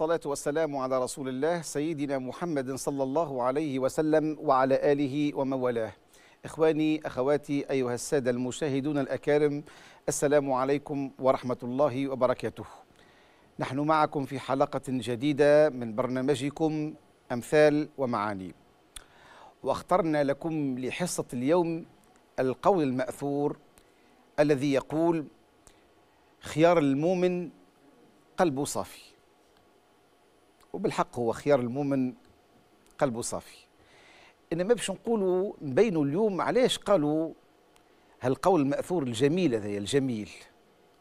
والصلاة والسلام على رسول الله سيدنا محمد صلى الله عليه وسلم وعلى آله ومن والاه إخواني أخواتي أيها السادة المشاهدون الأكارم السلام عليكم ورحمة الله وبركاته نحن معكم في حلقة جديدة من برنامجكم أمثال ومعاني واخترنا لكم لحصة اليوم القول المأثور الذي يقول خيار المؤمن قلبه صافي وبالحق هو خيار المؤمن قلبه صافي انما باش نقولوا نبينوا اليوم علاش قالوا هالقول الماثور الجميل هذايا الجميل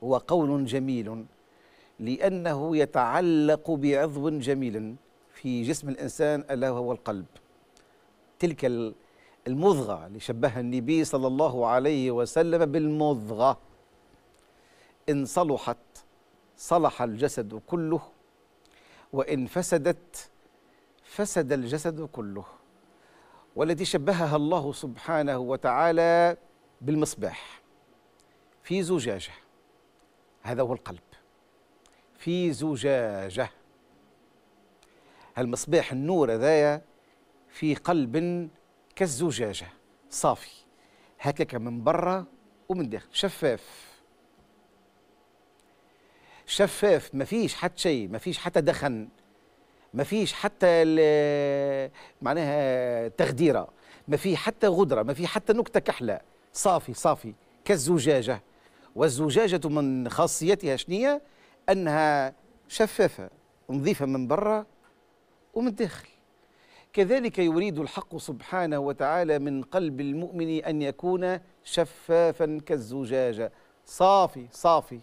هو قول جميل لانه يتعلق بعضو جميل في جسم الانسان الا وهو القلب تلك المضغه اللي شبهها النبي صلى الله عليه وسلم بالمضغه ان صلحت صلح الجسد كله وإن فسدت فسد الجسد كله والتي شبهها الله سبحانه وتعالى بالمصباح في زجاجة هذا هو القلب في زجاجة المصباح النور هذايا في قلب كالزجاجة صافي هكاك من برا ومن داخل شفاف شفاف ما فيش حتى شيء ما فيش حتى دخن ما فيش حتى معناها تخديره ما في حتى غدره ما في حتى نكته كحله صافي صافي كالزجاجه والزجاجه من خاصيتها شنيه انها شفافه نظيفه من برا ومن داخل كذلك يريد الحق سبحانه وتعالى من قلب المؤمن ان يكون شفافا كالزجاجه صافي صافي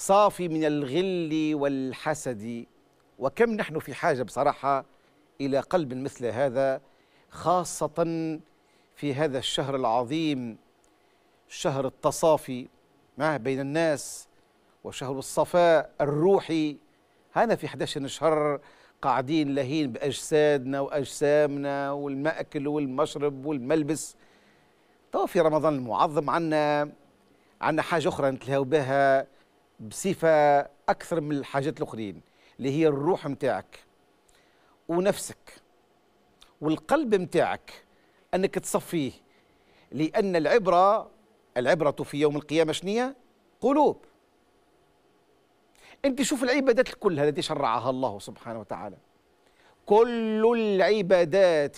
صافي من الغل والحسد وكم نحن في حاجة بصراحة إلى قلب مثل هذا خاصة في هذا الشهر العظيم شهر التصافي معه بين الناس وشهر الصفاء الروحي هذا في 11 شهر قاعدين لهين بأجسادنا وأجسامنا والمأكل والمشرب والملبس طبعا في رمضان المعظم عنا عنا حاجة أخرى نتلهو بها بصفه اكثر من الحاجات الاخرين اللي هي الروح نتاعك ونفسك والقلب نتاعك انك تصفيه لان العبره العبره في يوم القيامه شنيه قلوب انت شوف العبادات كلها التي شرعها الله سبحانه وتعالى كل العبادات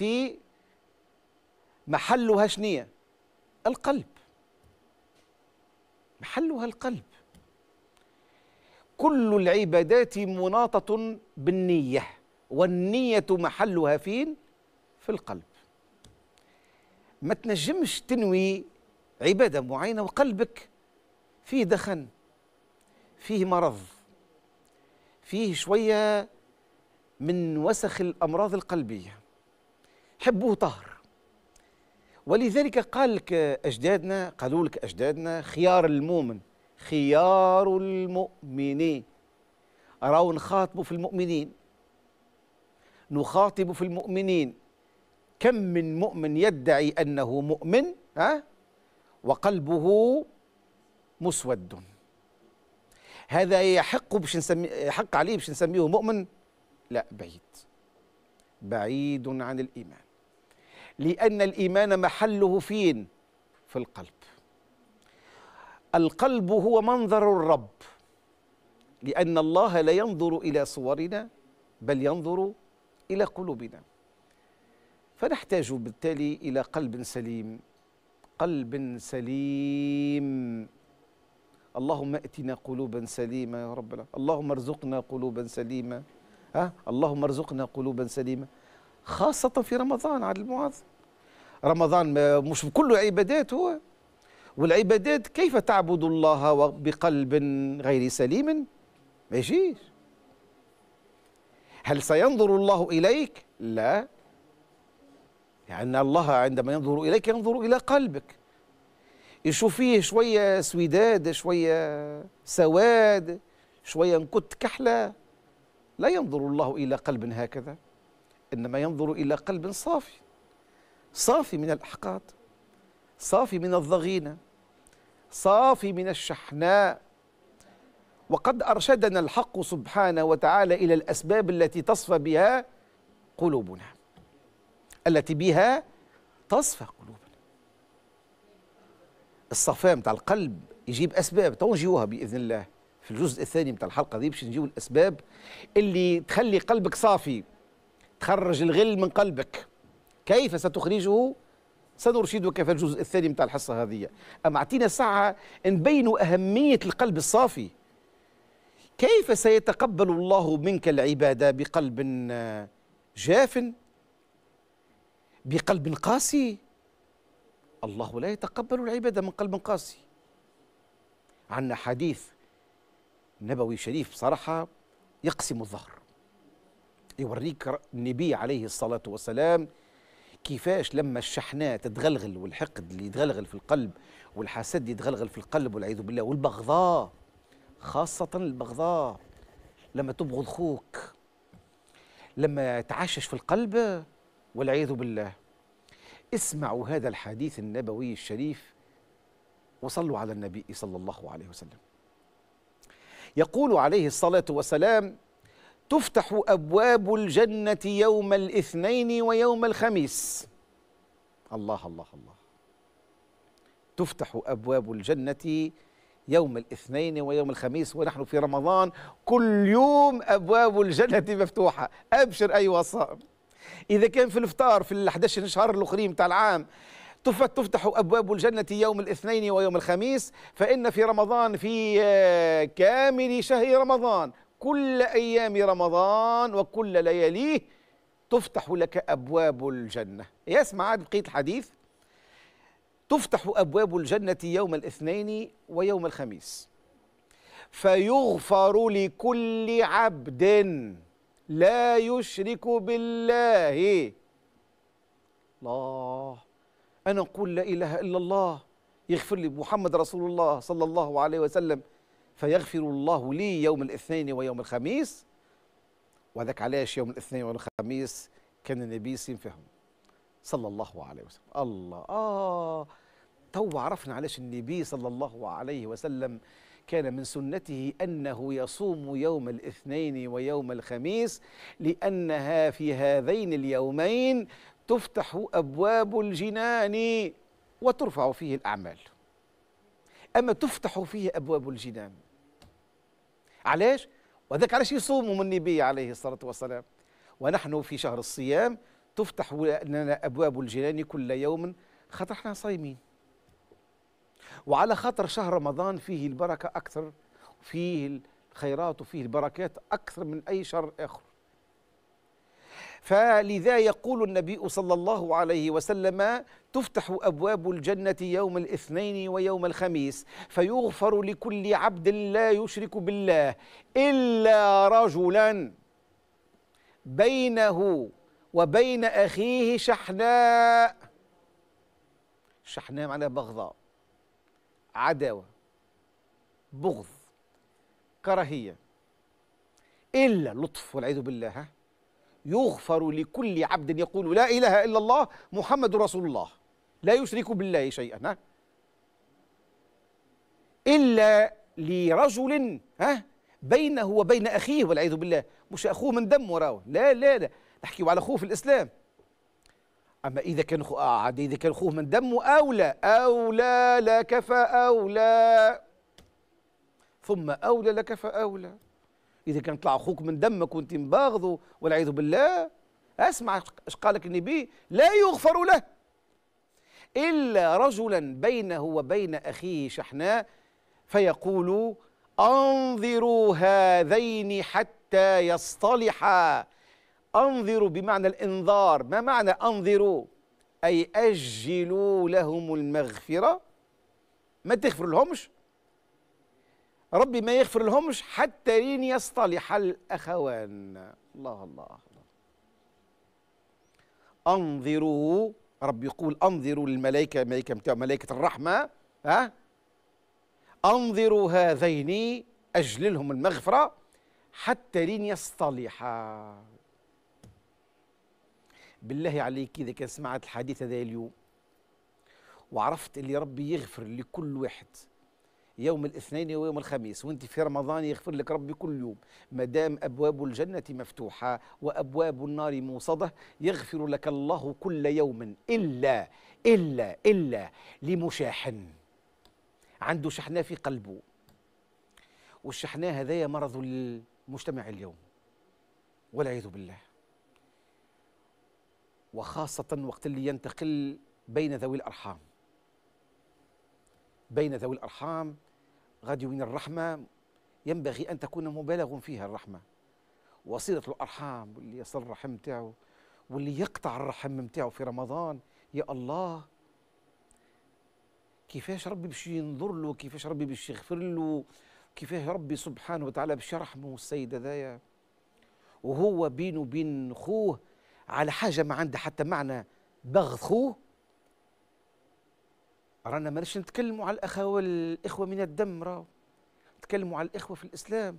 محلها شنية القلب محلها القلب كل العبادات مناطة بالنية والنية محلها فين؟ في القلب ما تنجمش تنوي عبادة معينة وقلبك فيه دخن فيه مرض فيه شوية من وسخ الأمراض القلبية حبوه طهر ولذلك قال لك أجدادنا قالوا لك أجدادنا خيار المؤمن خيار المؤمنين راهو نخاطب في المؤمنين نخاطب في المؤمنين كم من مؤمن يدعي أنه مؤمن ها وقلبه مسود هذا يحق باش نسمي يحق عليه باش نسميه مؤمن لا بعيد بعيد عن الإيمان لأن الإيمان محله فين في القلب القلب هو منظر الرب لأن الله لا ينظر إلى صورنا بل ينظر إلى قلوبنا فنحتاج بالتالي إلى قلب سليم قلب سليم اللهم ائتنا قلوبا سليمة يا رب اللهم ارزقنا قلوبا سليمة ها اللهم ارزقنا قلوبا سليمة خاصة في رمضان على المعاذ رمضان مش كله عبادات هو والعبادات كيف تعبد الله بقلب غير سليم ما يجيش هل سينظر الله إليك لا لأن يعني الله عندما ينظر إليك ينظر إلى قلبك يشوف فيه شوية سويداد شوية سواد شوية نكت كحلة لا ينظر الله إلى قلب هكذا إنما ينظر إلى قلب صافي صافي من الأحقاد صافي من الضغينة صافي من الشحناء وقد أرشدنا الحق سبحانه وتعالى إلى الأسباب التي تصفى بها قلوبنا التي بها تصفى قلوبنا الصفاء متاع القلب يجيب أسباب تو بإذن الله في الجزء الثاني متاع الحلقة دي باش نجيو الأسباب اللي تخلي قلبك صافي تخرج الغل من قلبك كيف ستخرجه استاذ ارشيدك في الجزء الثاني نتاع الحصه هذه اما اعطينا ساعه نبينوا اهميه القلب الصافي كيف سيتقبل الله منك العباده بقلب جاف بقلب قاسي الله لا يتقبل العباده من قلب قاسي عندنا حديث نبوي شريف بصراحه يقسم الظهر يوريك النبي عليه الصلاه والسلام كيفاش لما الشحناء تتغلغل والحقد اللي يتغلغل في القلب والحسد يتغلغل في القلب والعياذ بالله والبغضاء خاصة البغضاء لما تبغض خوك لما يتعشش في القلب والعياذ بالله اسمعوا هذا الحديث النبوي الشريف وصلوا على النبي صلى الله عليه وسلم يقول عليه الصلاة والسلام تفتح أبواب الجنة يوم الاثنين ويوم الخميس الله الله الله تفتح أبواب الجنة يوم الاثنين ويوم الخميس ونحن في رمضان كل يوم أبواب الجنة مفتوحة أبشر أيها الصائم إذا كان في الإفطار في ال 11 شهر الأخرين بتاع العام تفتح أبواب الجنة يوم الاثنين ويوم الخميس فإن في رمضان في آه، كامل شهر رمضان كل أيام رمضان وكل لياليه تفتح لك أبواب الجنة يسمع عاد بقية الحديث تفتح أبواب الجنة يوم الاثنين ويوم الخميس فيغفر لكل عبد لا يشرك بالله الله أنا أقول لا إله إلا الله يغفر لي محمد رسول الله صلى الله عليه وسلم فيغفر الله لي يوم الاثنين ويوم الخميس وذاك علاش يوم الاثنين ويوم الخميس كان النبي فيهم صلى الله عليه وسلم الله آه تو عرفنا علاش النبي صلى الله عليه وسلم كان من سنته أنه يصوم يوم الاثنين ويوم الخميس لأنها في هذين اليومين تفتح أبواب الجنان وترفع فيه الأعمال أما تفتح فيه أبواب الجنان علاش وذاك علاش يصوموا من النبي عليه الصلاة والسلام ونحن في شهر الصيام تفتح لنا أبواب الجنان كل يوم خاطر احنا صايمين وعلى خاطر شهر رمضان فيه البركة أكثر فيه الخيرات وفيه البركات أكثر من أي شهر آخر فلذا يقول النبي صلى الله عليه وسلم تفتح ابواب الجنه يوم الاثنين ويوم الخميس فيغفر لكل عبد لا يشرك بالله الا رجلا بينه وبين اخيه شحناء شحناء معناها بغضاء عداوه بغض كراهيه الا لطف والعياذ بالله ها يغفر لكل عبد يقول لا إله إلا الله محمد رسول الله لا يشرك بالله شيئا ها؟ إلا لرجل ها بينه وبين أخيه والعياذ بالله مش أخوه من دم وراه لا لا لا نحكي على أخوه في الإسلام أما إذا كان خو... آه عاد إذا كان أخوه من دم أولى أولى لك فأولى ثم أولى لك فأولى اذا كان طلع اخوك من دمك وانت مباغضه والعياذ بالله اسمع ايش قالك النبي لا يغفر له الا رجلا بينه وبين اخيه شحناء فيقول انظروا هذين حتى يصطلحا انظروا بمعنى الانظار ما معنى انظروا اي اجلوا لهم المغفره ما تغفر لهمش ربي ما يغفر لهمش حتى لين يصطلح الأخوان الله الله أنظروا ربي يقول أنظروا للملائكة ملائكة, ملائكة الرحمة ها أنظروا هذين اجللهم المغفرة حتى لين يصطلحا بالله عليك إذا كان سمعت الحديث هذا اليوم وعرفت اللي ربي يغفر لكل واحد يوم الاثنين ويوم الخميس وانت في رمضان يغفر لك ربي كل يوم ما دام ابواب الجنه مفتوحه وابواب النار موصده يغفر لك الله كل يوم الا الا الا لمشاحن عنده شحنه في قلبه والشحنه هذايا مرض المجتمع اليوم والعياذ بالله وخاصة وقت اللي ينتقل بين ذوي الأرحام بين ذوي الأرحام غادي وين الرحمة ينبغي أن تكون مبالغ فيها الرحمة وصلة الأرحام واللي يصل الرحم نتاعو واللي يقطع الرحم نتاعو في رمضان يا الله كيفاش ربي باش ينظر له كيفاش ربي باش يغفر له كيفاش ربي سبحانه وتعالى باش يرحمه السيد هذايا وهو بينه وبين خوه على حاجه ما عندها حتى معنى بغض خوه رانا ماناش نتكلموا على الاخوه الاخوه من الدم راه نتكلموا على الاخوه في الاسلام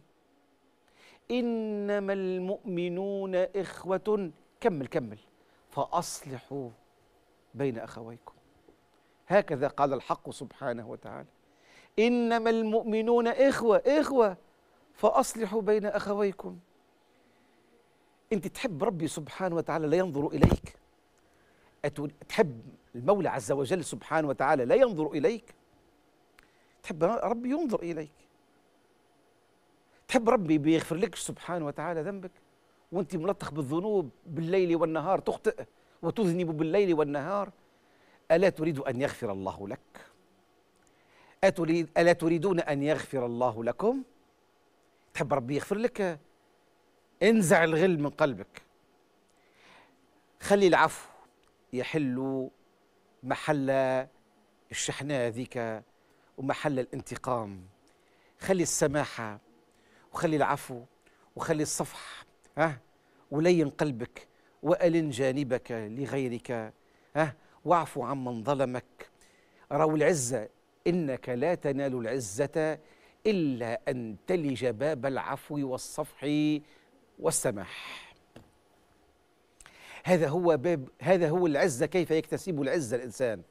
انما المؤمنون اخوه كمل كمل فاصلحوا بين اخويكم هكذا قال الحق سبحانه وتعالى انما المؤمنون اخوه اخوه فاصلحوا بين اخويكم انت تحب ربي سبحانه وتعالى لا ينظر اليك تحب المولى عز وجل سبحانه وتعالى لا ينظر إليك تحب ربي ينظر إليك تحب ربي بيغفر لك سبحانه وتعالى ذنبك وانت ملطخ بالذنوب بالليل والنهار تخطئ وتذنب بالليل والنهار ألا تريد أن يغفر الله لك أتريد ألا تريدون أن يغفر الله لكم تحب ربي يغفر لك انزع الغل من قلبك خلي العفو يحل محل الشحناء ذيك ومحل الانتقام خلي السماحة وخلي العفو وخلي الصفح ها ولين قلبك وألن جانبك لغيرك ها واعفو عمن ظلمك رو العزة إنك لا تنال العزة إلا أن تلج باب العفو والصفح والسماح هذا هو باب هذا هو العزة كيف يكتسب العزة الإنسان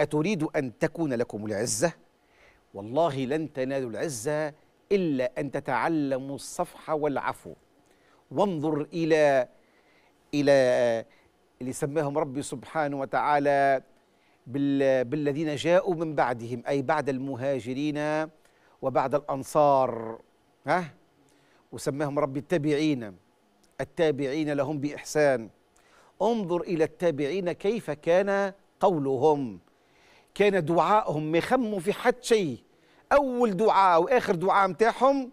أتريد أن تكون لكم العزة والله لن تنالوا العزة إلا أن تتعلموا الصفح والعفو وانظر إلى إلى اللي سماهم ربي سبحانه وتعالى بالذين جاءوا من بعدهم أي بعد المهاجرين وبعد الأنصار ها وسماهم ربي التابعين التابعين لهم بإحسان انظر إلى التابعين كيف كان قولهم كان دعائهم ما يخموا في حد شيء أول دعاء وآخر دعاء متاعهم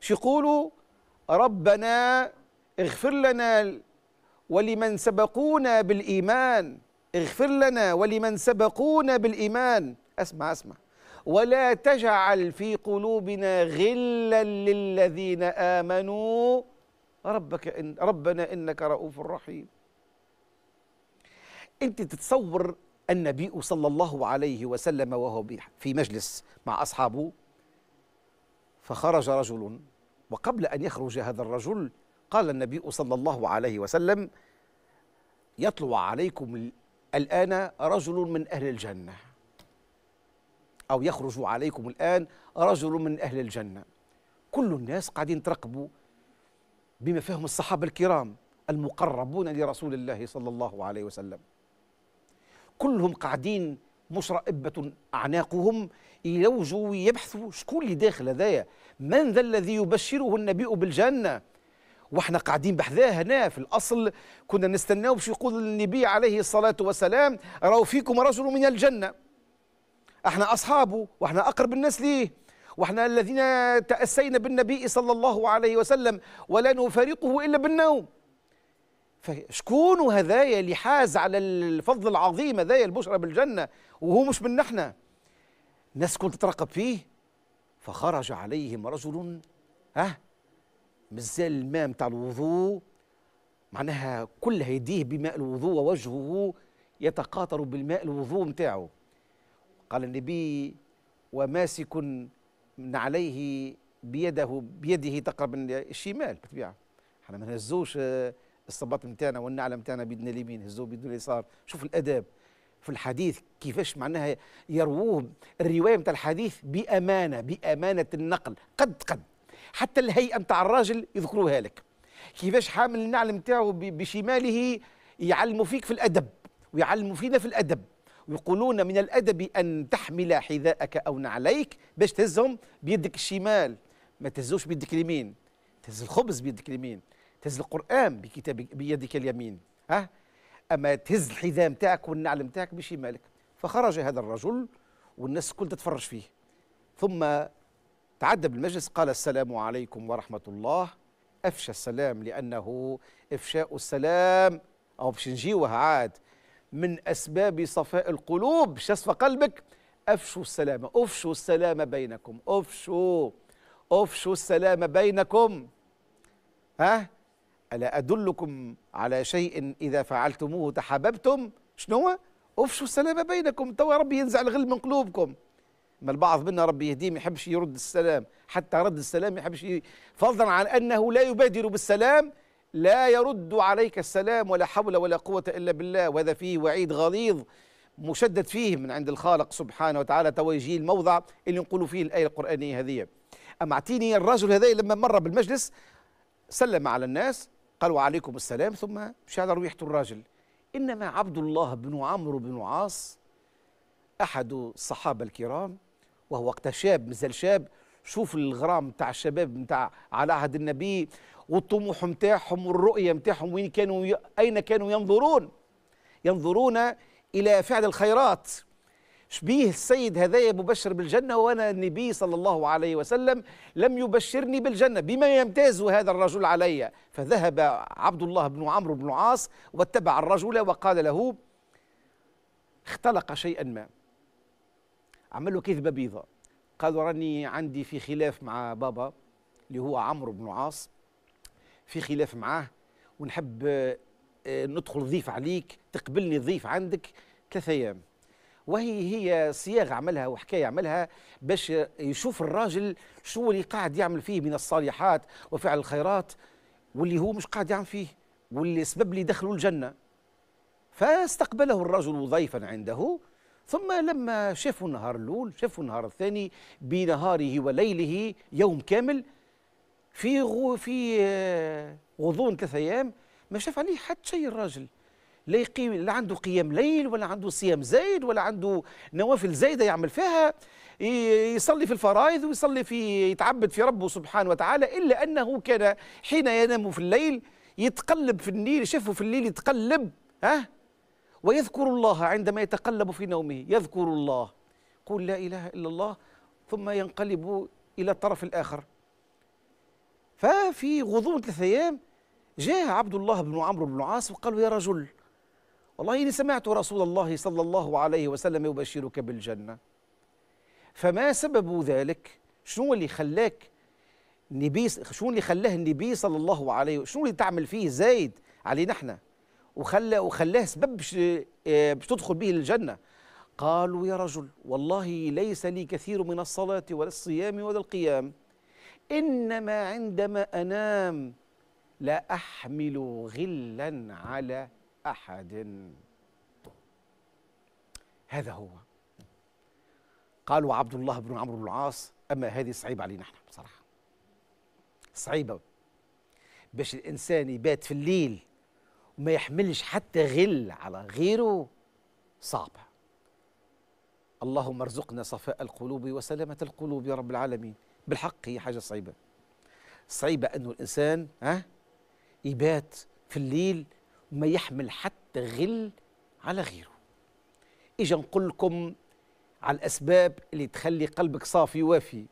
شو يقولوا ربنا اغفر لنا ولمن سبقونا بالإيمان اغفر لنا ولمن سبقونا بالإيمان أسمع أسمع ولا تجعل في قلوبنا غلا للذين آمنوا ربك إن ربنا إنك رؤوف رحيم أنت تتصور النبي صلى الله عليه وسلم وهو في مجلس مع أصحابه فخرج رجل وقبل أن يخرج هذا الرجل قال النبي صلى الله عليه وسلم يطلع عليكم الآن رجل من أهل الجنة أو يخرج عليكم الآن رجل من أهل الجنة كل الناس قاعدين ترقبوا بما فيهم الصحابة الكرام المقربون لرسول الله صلى الله عليه وسلم كلهم قاعدين مصرئبة أعناقهم يلوجوا ويبحثوا شكون اللي داخل هذايا من ذا الذي يبشره النبي بالجنة واحنا قاعدين بحذاه هنا في الأصل كنا نستناو باش يقول النبي عليه الصلاة والسلام راو فيكم رجل من الجنة احنا أصحابه واحنا أقرب الناس ليه واحنا الذين تأسينا بالنبي صلى الله عليه وسلم ولا نفارقه إلا بالنوم فشكون هذايا اللي حاز على الفضل العظيم هذايا البشرى بالجنة وهو مش من نحنا الناس كنت تترقب فيه فخرج عليهم رجل ها مازال الماء متاع الوضوء معناها كل يديه بماء الوضوء ووجهه يتقاطر بالماء الوضوء متاعه قال النبي وماسك من عليه بيده بيده تقرب الشمال بالطبيعه احنا ما نهزوش الصباط نتاعنا والنعله نتاعنا بيدنا اليمين هزوه بيدنا اليسار شوف الاداب في الحديث كيفاش معناها يرووه الروايه نتاع الحديث بامانه بامانه النقل قد قد حتى الهيئه نتاع الراجل يذكروها لك كيفاش حامل النعل نتاعو بشماله يعلموا فيك في الادب ويعلموا فينا في الادب ويقولون من الادب ان تحمل حذاءك او نعليك باش تهزهم بيدك الشمال ما تهزوش بيدك اليمين تهز الخبز بيدك اليمين تهز القرآن بكتابك بيدك اليمين ها أما تهز الحذاء نتاعك والنعل نتاعك بشمالك فخرج هذا الرجل والناس الكل تتفرج فيه ثم تعدى بالمجلس قال السلام عليكم ورحمة الله أفشى السلام لأنه إفشاء السلام أو باش نجيوها عاد من أسباب صفاء القلوب شصف قلبك أفشوا السلام أفشوا السلام بينكم أفشوا أفشوا السلام بينكم ها ألا أدلكم على شيء إذا فعلتموه تحاببتم شنو أفشوا السلام بينكم توا ربي ينزع الغل من قلوبكم ما البعض منا ربي يهديه ما يحبش يرد السلام حتى رد السلام ما يحبش فضلا عن أنه لا يبادر بالسلام لا يرد عليك السلام ولا حول ولا قوة إلا بالله وهذا فيه وعيد غليظ مشدد فيه من عند الخالق سبحانه وتعالى توجيه الموضع اللي نقولوا فيه الآية القرآنية هذه أما اعطيني الرجل هذا لما مر بالمجلس سلم على الناس قال وعليكم السلام ثم مشى على ريحة الراجل إنما عبد الله بن عمرو بن عاص أحد الصحابة الكرام وهو وقت شاب مازال شاب شوف الغرام تاع الشباب نتاع على عهد النبي والطموح نتاعهم والرؤية نتاعهم وين كانوا أين كانوا ينظرون ينظرون إلى فعل الخيرات شبيه السيد هذايا مبشر بالجنة وأنا النبي صلى الله عليه وسلم لم يبشرني بالجنة بما يمتاز هذا الرجل علي فذهب عبد الله بن عمرو بن العاص واتبع الرجل وقال له اختلق شيئا ما عمل له كذبة بيضة قال راني عندي في خلاف مع بابا اللي هو عمرو بن العاص في خلاف معاه ونحب آه، ندخل ضيف عليك تقبلني ضيف عندك ثلاثة أيام وهي هي صياغه عملها وحكايه عملها باش يشوف الراجل شو اللي قاعد يعمل فيه من الصالحات وفعل الخيرات واللي هو مش قاعد يعمل فيه واللي سبب لي دخله الجنه فاستقبله الرجل ضيفا عنده ثم لما شافوا النهار الاول شافوا النهار الثاني بنهاره وليله يوم كامل في غو في آه، غضون ثلاثة ايام ما شاف عليه حتى شيء الراجل لا يقيم لا عنده قيام ليل ولا عنده صيام زايد ولا عنده نوافل زايده يعمل فيها يصلي في الفرائض ويصلي في يتعبد في ربه سبحانه وتعالى الا انه كان حين ينام في الليل يتقلب في النيل شفه في الليل يتقلب ها ويذكر الله عندما يتقلب في نومه يذكر الله قل لا اله الا الله ثم ينقلب الى الطرف الاخر ففي غضون ثلاث ايام جاء عبد الله بن عمرو بن العاص وقال يا رجل والله إني سمعت رسول الله صلى الله عليه وسلم يبشرك بالجنة فما سبب ذلك شنو اللي خلاك نبي شنو اللي خلاه النبي صلى الله عليه شنو اللي تعمل فيه زايد علينا احنا وخلى وخلاه سبب باش آه، تدخل به الجنة قالوا يا رجل والله ليس لي كثير من الصلاة ولا الصيام ولا القيام إنما عندما أنام لا أحمل غلا على احد هذا هو قالوا عبد الله بن عمرو العاص اما هذه صعيبه علينا نحن بصراحه صعيبه باش الانسان يبات في الليل وما يحملش حتى غل على غيره صعبه اللهم ارزقنا صفاء القلوب وسلامه القلوب يا رب العالمين بالحق هي حاجه صعيبه صعيبه انه الانسان ها يبات في الليل ما يحمل حتى غل على غيره إجا نقول لكم على الأسباب اللي تخلي قلبك صافي وافي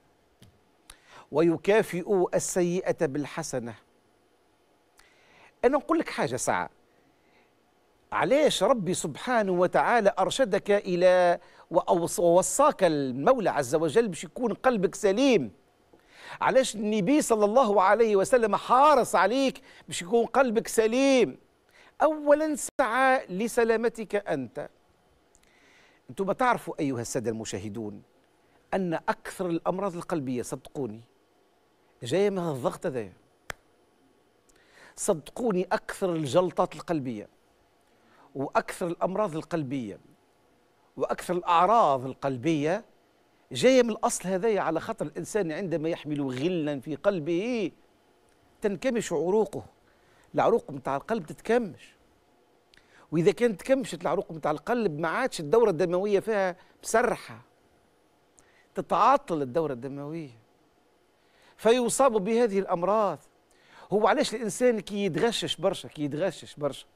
ويكافئ السيئة بالحسنة أنا نقول لك حاجة ساعة علاش ربي سبحانه وتعالى أرشدك إلى ووصاك المولى عز وجل باش يكون قلبك سليم علاش النبي صلى الله عليه وسلم حارس عليك باش يكون قلبك سليم أولا سعى لسلامتك أنت أنتم تعرفوا أيها السادة المشاهدون أن أكثر الأمراض القلبية صدقوني جاية من الضغط هذايا صدقوني أكثر الجلطات القلبية وأكثر الأمراض القلبية وأكثر الأعراض القلبية جاية من الأصل هذايا على خطر الإنسان عندما يحمل غلا في قلبه تنكمش عروقه العروق نتاع القلب تتكمش واذا كانت تكمشت العروق نتاع القلب ما عادش الدوره الدمويه فيها مسرحه تتعاطل الدوره الدمويه فيصاب بهذه الامراض هو علاش الانسان كي يتغشش برشا كي يتغشش برشا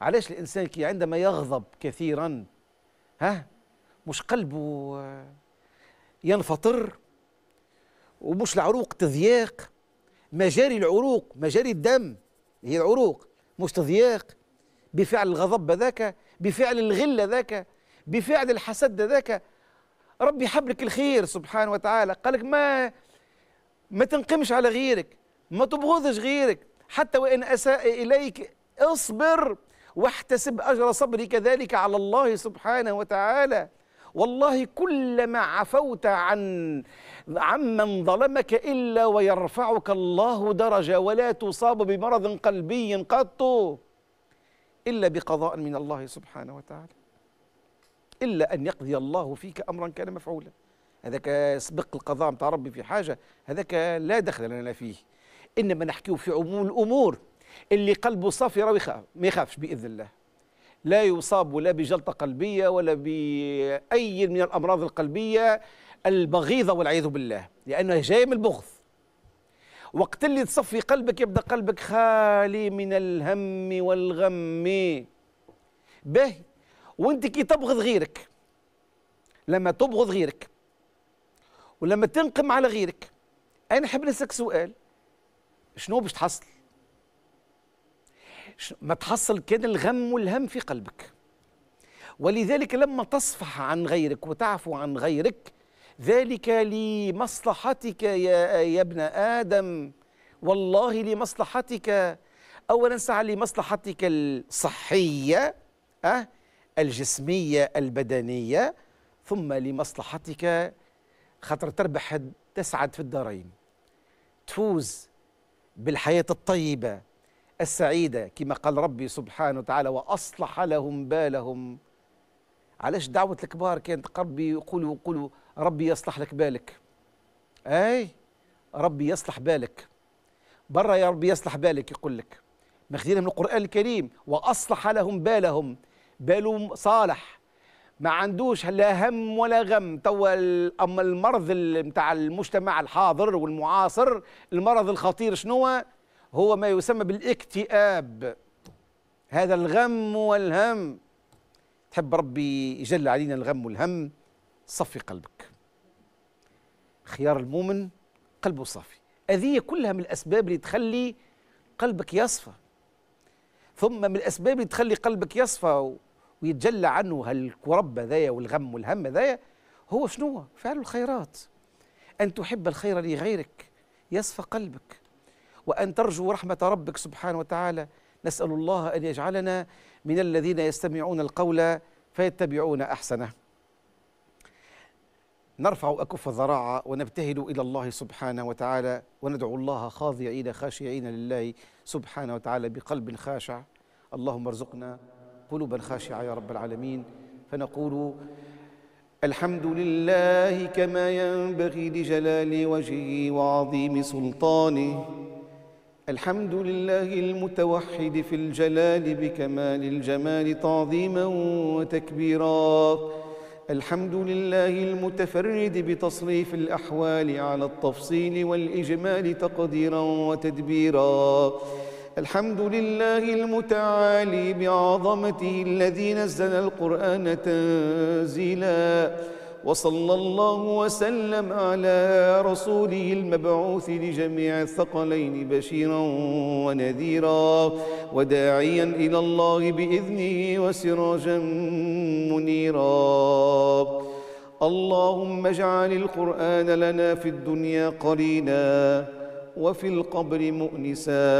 علاش الانسان كي عندما يغضب كثيرا ها مش قلبه ينفطر ومش العروق تضياق مجاري العروق مجاري الدم هي العروق تضييق بفعل الغضب ذاك بفعل الغلة ذاك بفعل الحسد ذاك ربي حبلك الخير سبحانه وتعالى قال لك ما ما تنقمش على غيرك ما تبغضش غيرك حتى وإن أساء إليك اصبر واحتسب أجر صبرك كذلك على الله سبحانه وتعالى والله كلما عفوت عن عمن ظلمك إلا ويرفعك الله درجة ولا تصاب بمرض قلبي قط إلا بقضاء من الله سبحانه وتعالى إلا أن يقضي الله فيك أمرا كان مفعولا هذاك سبق القضاء متاع ربي في حاجة هذاك لا دخل لنا فيه إنما نحكيه في عموم الأمور اللي قلبه صافي راه يخاف ما يخافش بإذن الله لا يصاب لا بجلطة قلبية ولا بأي من الأمراض القلبية البغيضة والعياذ بالله لأنه جاي من البغض وقت اللي تصفي قلبك يبدأ قلبك خالي من الهم والغم به وانت كي تبغض غيرك لما تبغض غيرك ولما تنقم على غيرك انا نحب نسالك سؤال شنو باش تحصل ما تحصل كان الغم والهم في قلبك ولذلك لما تصفح عن غيرك وتعفو عن غيرك ذلك لمصلحتك يا, يا ابن آدم والله لمصلحتك أولا سعى لمصلحتك الصحية أه الجسمية البدنية ثم لمصلحتك خاطر تربح تسعد في الدارين تفوز بالحياة الطيبة السعيدة كما قال ربي سبحانه وتعالى وأصلح لهم بالهم علاش دعوة الكبار كانت ربي يقولوا يقولوا ربي يصلح لك بالك أي ربي يصلح بالك برا يا ربي يصلح بالك يقول لك ماخذينها من القرآن الكريم وأصلح لهم بالهم بالهم صالح ما عندوش لا هم ولا غم توا اما المرض نتاع المجتمع الحاضر والمعاصر المرض الخطير شنو هو ما يسمى بالاكتئاب هذا الغم والهم تحب ربي يجل علينا الغم والهم صفي قلبك خيار المؤمن قلبه صافي هذه كلها من الأسباب اللي تخلي قلبك يصفى ثم من الأسباب اللي تخلي قلبك يصفى ويتجلى عنه هالكرب هذايا والغم والهم هذايا هو شنو فعل الخيرات أن تحب الخير لغيرك يصفى قلبك وأن ترجو رحمة ربك سبحانه وتعالى نسأل الله أن يجعلنا من الذين يستمعون القول فيتبعون أحسنه نرفع أكف الذراع ونبتهل إلى الله سبحانه وتعالى وندعو الله خاضعين خاشعين لله سبحانه وتعالى بقلب خاشع اللهم ارزقنا قلوبا خاشعة يا رب العالمين فنقول الحمد لله كما ينبغي لجلال وجهه وعظيم سلطانه الحمد لله المتوحد في الجلال بكمال الجمال تعظيما وتكبيرا الحمد لله المتفرد بتصريف الأحوال على التفصيل والإجمال تقديرا وتدبيرا الحمد لله المتعالي بعظمته الذي نزل القرآن تنزيلاً وصلى الله وسلم على رسوله المبعوث لجميع الثقلين بشيرا ونذيرا وداعيا إلى الله بإذنه وسراجا منيرا اللهم اجعل القرآن لنا في الدنيا قرينا وفي القبر مؤنسا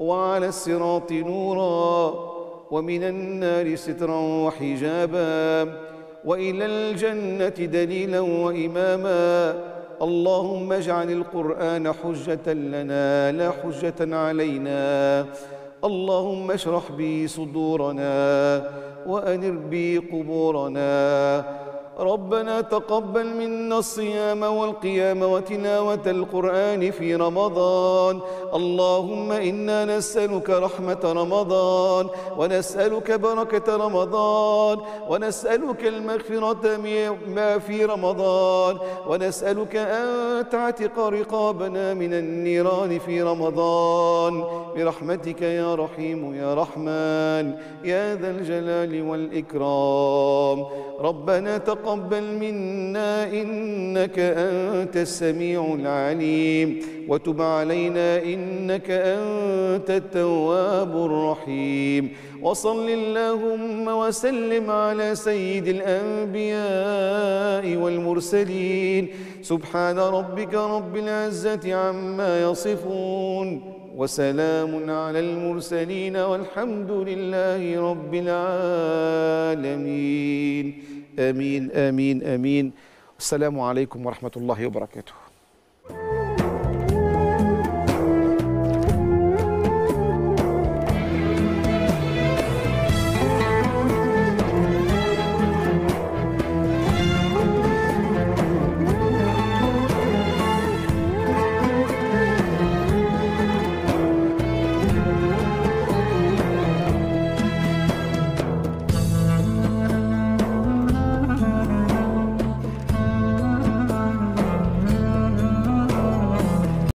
وعلى الصراط نورا ومن النار سترا وحجابا وإلى الجنة دليلا وإماما اللهم اجعل القرآن حجة لنا لا حجة علينا اللهم اشرح بي صدورنا وأنر بي قبورنا ربنا تقبل منا الصيام والقيام وتلاوة القرآن في رمضان اللهم إنا نسألك رحمة رمضان ونسألك بركة رمضان ونسألك المغفرة ما في رمضان ونسألك أن تعتق رقابنا من النيران في رمضان برحمتك يا رحيم يا رحمن يا ذا الجلال والإكرام ربنا تقبل تقبل منا إنك أنت السميع العليم وتب علينا إنك أنت التواب الرحيم وصل اللهم وسلم على سيد الأنبياء والمرسلين سبحان ربك رب العزة عما يصفون وسلام على المرسلين والحمد لله رب العالمين امين امين امين والسلام عليكم ورحمه الله وبركاته